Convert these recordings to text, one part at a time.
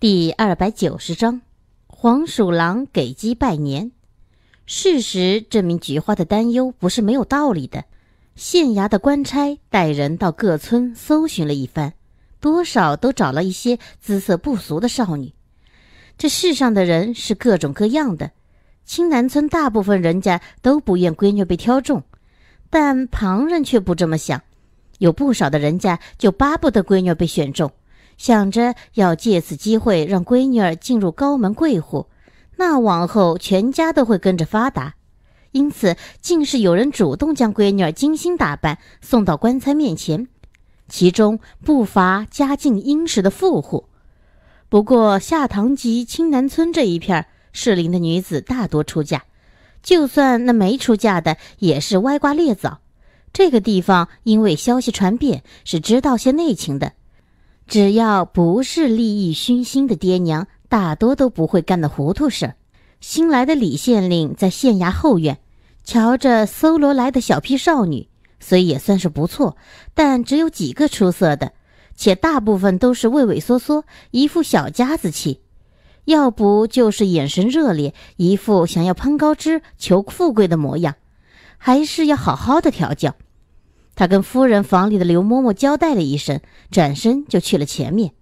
第二百九十章，黄鼠狼给鸡拜年。事实证明，菊花的担忧不是没有道理的。县衙的官差带人到各村搜寻了一番，多少都找了一些姿色不俗的少女。这世上的人是各种各样的。青南村大部分人家都不愿闺女被挑中，但旁人却不这么想，有不少的人家就巴不得闺女被选中。想着要借此机会让闺女儿进入高门贵户，那往后全家都会跟着发达。因此，竟是有人主动将闺女儿精心打扮送到棺材面前，其中不乏家境殷实的富户。不过，下塘集青南村这一片适龄的女子大多出嫁，就算那没出嫁的也是歪瓜裂枣。这个地方因为消息传遍，是知道些内情的。只要不是利益熏心的爹娘，大多都不会干的糊涂事。新来的李县令在县衙后院，瞧着搜罗来的小批少女，虽也算是不错，但只有几个出色的，且大部分都是畏畏缩缩，一副小家子气；要不就是眼神热烈，一副想要攀高枝、求富贵的模样，还是要好好的调教。他跟夫人房里的刘嬷嬷交代了一声，转身就去了前面，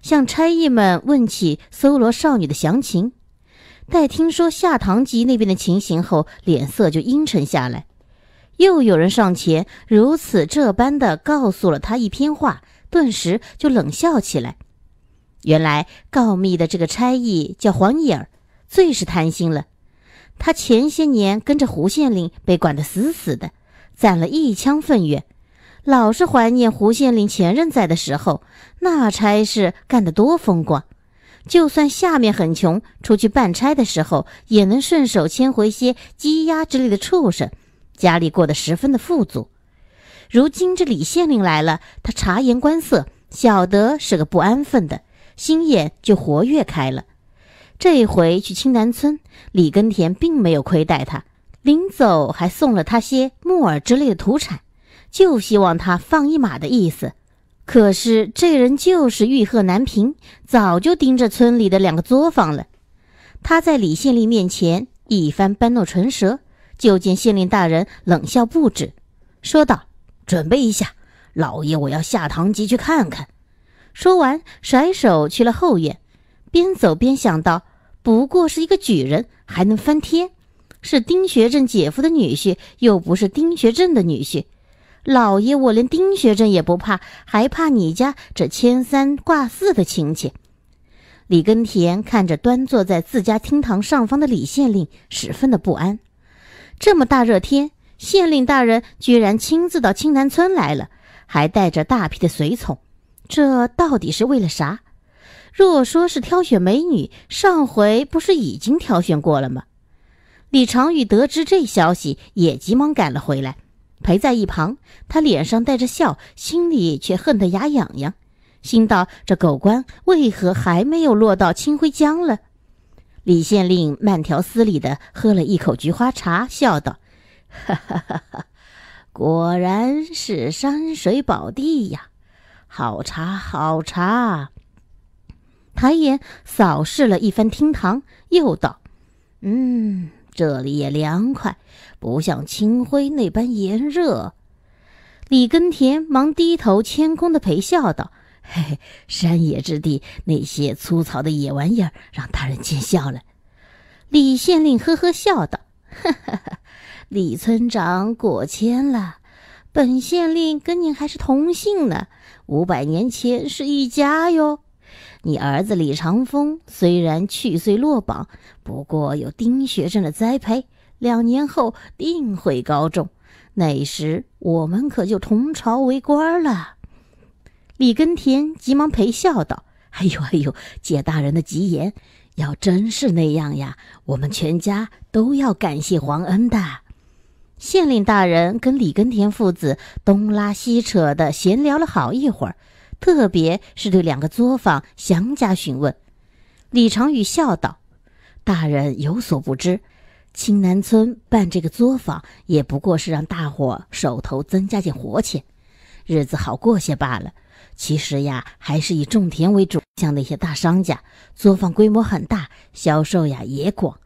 向差役们问起搜罗少女的详情。待听说下堂集那边的情形后，脸色就阴沉下来。又有人上前，如此这般的告诉了他一篇话，顿时就冷笑起来。原来告密的这个差役叫黄眼儿，最是贪心了。他前些年跟着胡县令，被管得死死的。攒了一腔愤怨，老是怀念胡县令前任在的时候，那差事干得多风光。就算下面很穷，出去办差的时候，也能顺手牵回些鸡鸭之类的畜生，家里过得十分的富足。如今这李县令来了，他察言观色，晓得是个不安分的，心眼就活跃开了。这一回去青南村，李根田并没有亏待他。临走还送了他些木耳之类的土产，就希望他放一马的意思。可是这人就是欲壑难平，早就盯着村里的两个作坊了。他在李县令面前一番搬弄唇舌，就见县令大人冷笑不止，说道：“准备一下，老爷，我要下堂集去看看。”说完甩手去了后院，边走边想到：不过是一个举人，还能翻天？是丁学正姐夫的女婿，又不是丁学正的女婿。老爷，我连丁学正也不怕，还怕你家这牵三挂四的亲戚？李根田看着端坐在自家厅堂上方的李县令，十分的不安。这么大热天，县令大人居然亲自到青南村来了，还带着大批的随从，这到底是为了啥？若说是挑选美女，上回不是已经挑选过了吗？李长宇得知这消息，也急忙赶了回来，陪在一旁。他脸上带着笑，心里却恨得牙痒痒，心道：这狗官为何还没有落到清辉江了？李县令慢条斯理地喝了一口菊花茶，笑道：“哈哈哈！哈，果然是山水宝地呀，好茶，好茶。”抬眼扫视了一番厅堂，又道：“嗯。”这里也凉快，不像清辉那般炎热。李耕田忙低头谦恭的陪笑道：“嘿嘿，山野之地那些粗糙的野玩意儿，让大人见笑了。”李县令呵呵笑道：“哈哈哈，李村长过谦了，本县令跟您还是同姓呢，五百年前是一家哟。”你儿子李长风虽然去岁落榜，不过有丁学正的栽培，两年后定会高中。那时我们可就同朝为官了。李根田急忙陪笑道：“哎呦哎呦，借大人的吉言，要真是那样呀，我们全家都要感谢皇恩的。”县令大人跟李根田父子东拉西扯的闲聊了好一会儿。特别是对两个作坊详加询问，李长宇笑道：“大人有所不知，青南村办这个作坊，也不过是让大伙手头增加点活钱，日子好过些罢了。其实呀，还是以种田为主。像那些大商家，作坊规模很大，销售呀也广。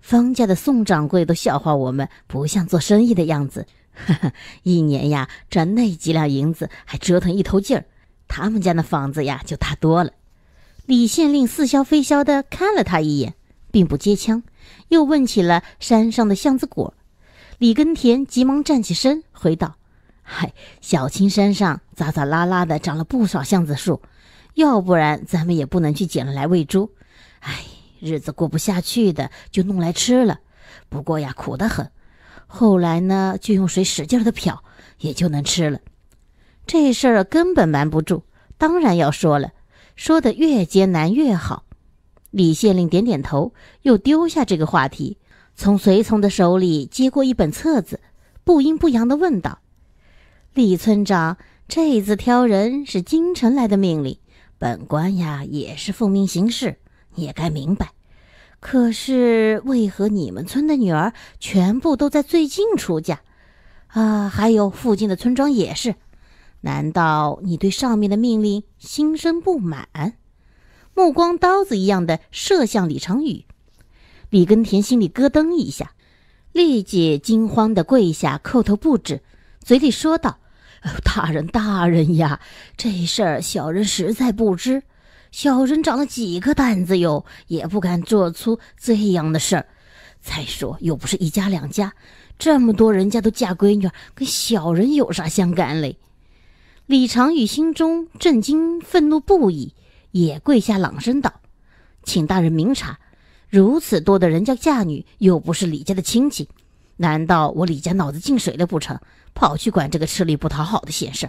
方家的宋掌柜都笑话我们不像做生意的样子，哈哈，一年呀赚那几两银子，还折腾一头劲儿。”他们家那房子呀，就大多了。李县令似笑非笑的看了他一眼，并不接枪，又问起了山上的橡子果。李耕田急忙站起身，回道：“嗨，小青山上杂杂拉拉的长了不少橡子树，要不然咱们也不能去捡了来喂猪。哎，日子过不下去的，就弄来吃了。不过呀，苦得很。后来呢，就用水使劲的漂，也就能吃了。”这事儿根本瞒不住，当然要说了，说的越艰难越好。李县令点点头，又丢下这个话题，从随从的手里接过一本册子，不阴不阳的问道：“李村长，这次挑人是京城来的命令，本官呀也是奉命行事，你也该明白。可是为何你们村的女儿全部都在最近出嫁？啊，还有附近的村庄也是。”难道你对上面的命令心生不满？目光刀子一样的射向李长宇，李根田心里咯噔一下，立即惊慌地跪下叩头不止，嘴里说道：“大人，大人呀，这事儿小人实在不知，小人长了几颗胆子哟，也不敢做出这样的事儿。再说，又不是一家两家，这么多人家都嫁闺女，跟小人有啥相干嘞？”李长宇心中震惊，愤怒不已，也跪下朗声道：“请大人明察，如此多的人家嫁女，又不是李家的亲戚，难道我李家脑子进水了不成？跑去管这个吃力不讨好的闲事？”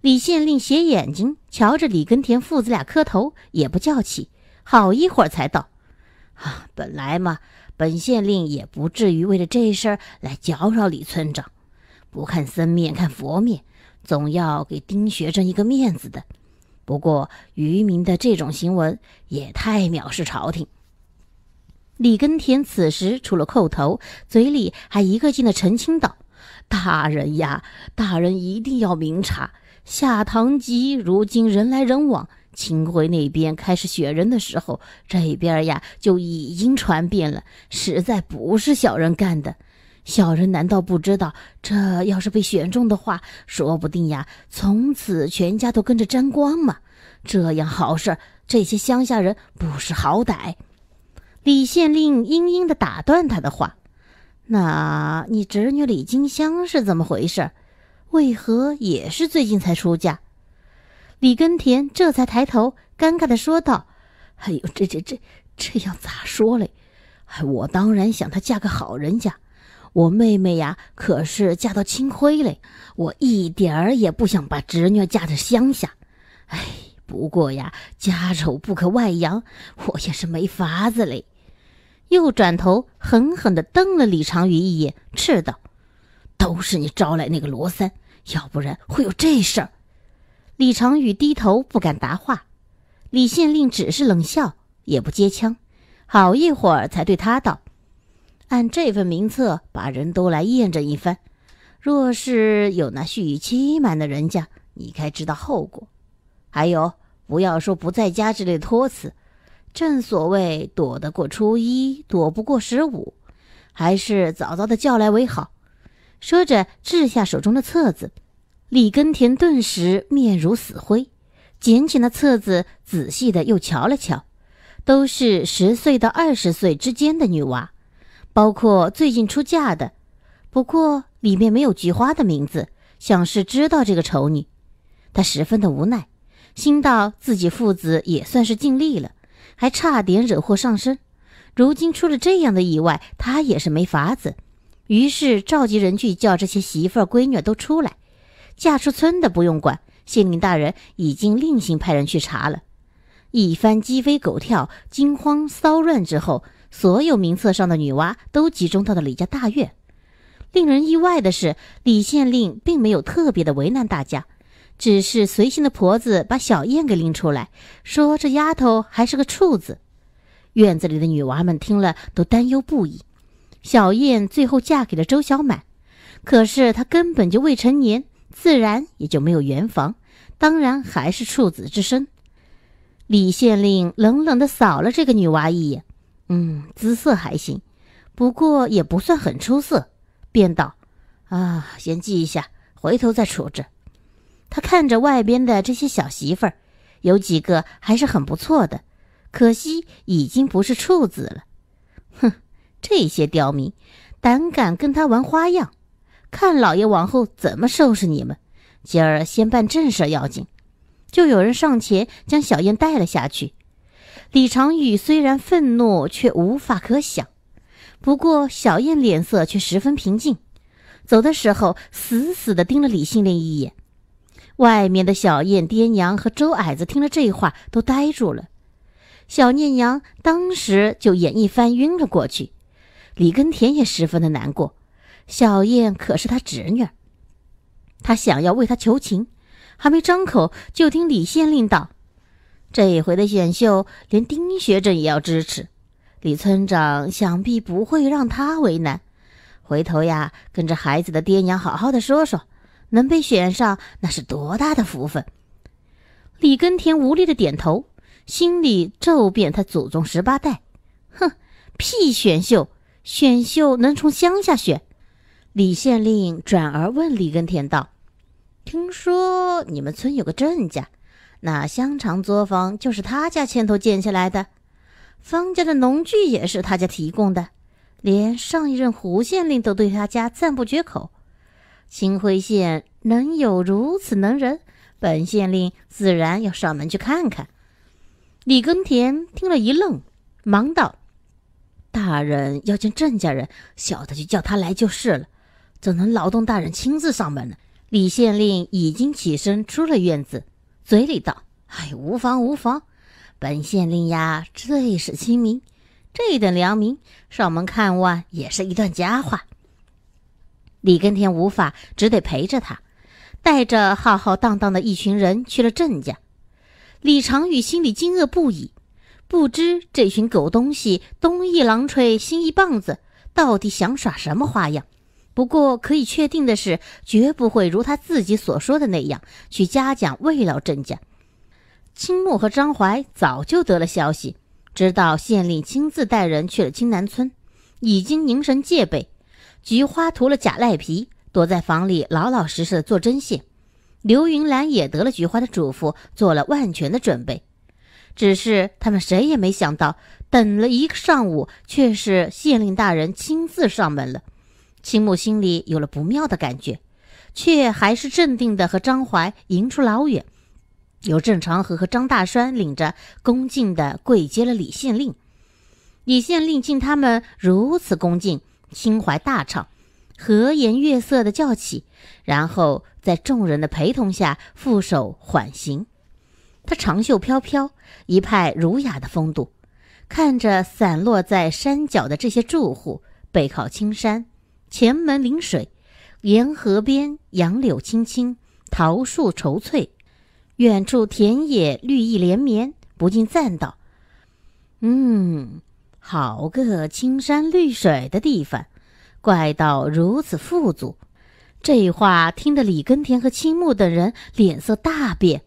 李县令斜眼睛瞧着李根田父子俩磕头，也不叫起，好一会儿才道：“啊，本来嘛，本县令也不至于为了这事儿来搅扰李村长。不看僧面看佛面。”总要给丁学正一个面子的，不过渔民的这种行为也太藐视朝廷。李根田此时除了叩头，嘴里还一个劲的澄清道：“大人呀，大人一定要明察。下塘集如今人来人往，秦桧那边开始选人的时候，这边呀就已经传遍了，实在不是小人干的。”小人难道不知道？这要是被选中的话，说不定呀，从此全家都跟着沾光嘛。这样好事，这些乡下人不识好歹。李县令嘤嘤的打断他的话：“那你侄女李金香是怎么回事？为何也是最近才出嫁？”李根田这才抬头，尴尬的说道：“哎呦，这这这，这要咋说嘞？哎，我当然想她嫁个好人家。”我妹妹呀，可是嫁到清辉嘞。我一点儿也不想把侄女嫁到乡下。哎，不过呀，家丑不可外扬，我也是没法子嘞。又转头狠狠地瞪了李长宇一眼，斥道：“都是你招来那个罗三，要不然会有这事儿。”李长宇低头不敢答话。李县令只是冷笑，也不接腔。好一会儿，才对他道。按这份名册把人都来验证一番，若是有那蓄意欺瞒的人家，你该知道后果。还有，不要说不在家之类的托辞。正所谓躲得过初一，躲不过十五，还是早早的叫来为好。说着，掷下手中的册子。李根田顿时面如死灰，捡起那册子，仔细的又瞧了瞧，都是十岁到二十岁之间的女娃。包括最近出嫁的，不过里面没有菊花的名字，想是知道这个丑女，他十分的无奈，心道自己父子也算是尽力了，还差点惹祸上身，如今出了这样的意外，他也是没法子，于是召集人去叫这些媳妇儿闺女都出来，嫁出村的不用管，县令大人已经另行派人去查了。一番鸡飞狗跳、惊慌骚乱之后。所有名册上的女娃都集中到了李家大院。令人意外的是，李县令并没有特别的为难大家，只是随行的婆子把小燕给拎出来，说这丫头还是个处子。院子里的女娃们听了都担忧不已。小燕最后嫁给了周小满，可是她根本就未成年，自然也就没有圆房，当然还是处子之身。李县令冷冷地扫了这个女娃一眼。嗯，姿色还行，不过也不算很出色。便道：“啊，先记一下，回头再处置。”他看着外边的这些小媳妇儿，有几个还是很不错的，可惜已经不是处子了。哼，这些刁民，胆敢跟他玩花样，看老爷往后怎么收拾你们！今儿先办正事要紧。就有人上前将小燕带了下去。李长宇虽然愤怒，却无法可想。不过小燕脸色却十分平静，走的时候死死的盯了李县令一眼。外面的小燕爹娘和周矮子听了这话都呆住了。小念娘当时就眼一翻晕了过去。李根田也十分的难过，小燕可是他侄女，他想要为他求情，还没张口，就听李县令道。这回的选秀，连丁学正也要支持。李村长想必不会让他为难。回头呀，跟着孩子的爹娘好好的说说，能被选上那是多大的福分。李根田无力的点头，心里咒遍他祖宗十八代。哼，屁选秀！选秀能从乡下选？李县令转而问李根田道：“听说你们村有个郑家？”那香肠作坊就是他家牵头建起来的，方家的农具也是他家提供的，连上一任胡县令都对他家赞不绝口。清辉县能有如此能人，本县令自然要上门去看看。李耕田听了一愣，忙道：“大人要见郑家人，小的就叫他来就是了，怎能劳动大人亲自上门呢？”李县令已经起身出了院子。嘴里道：“哎，无妨无妨，本县令呀最是亲民，这等良民上门看望也是一段佳话。”李根田无法，只得陪着他，带着浩浩荡荡的一群人去了郑家。李长宇心里惊愕不已，不知这群狗东西东一榔锤、西一棒子，到底想耍什么花样。不过可以确定的是，绝不会如他自己所说的那样去嘉奖魏老针家。青木和张怀早就得了消息，知道县令亲自带人去了青南村，已经凝神戒备。菊花涂了假赖皮，躲在房里老老实实的做针线。刘云兰也得了菊花的嘱咐，做了万全的准备。只是他们谁也没想到，等了一个上午，却是县令大人亲自上门了。青木心里有了不妙的感觉，却还是镇定的和张怀迎出老远。由郑长河和张大栓领着，恭敬的跪接了李县令。李县令见他们如此恭敬，心怀大畅，和颜悦色的叫起，然后在众人的陪同下负手缓行。他长袖飘飘，一派儒雅的风度，看着散落在山脚的这些住户，背靠青山。前门临水，沿河边杨柳青青，桃树稠翠，远处田野绿意连绵，不禁赞道：“嗯，好个青山绿水的地方，怪道如此富足。”这话听得李耕田和青木等人脸色大变。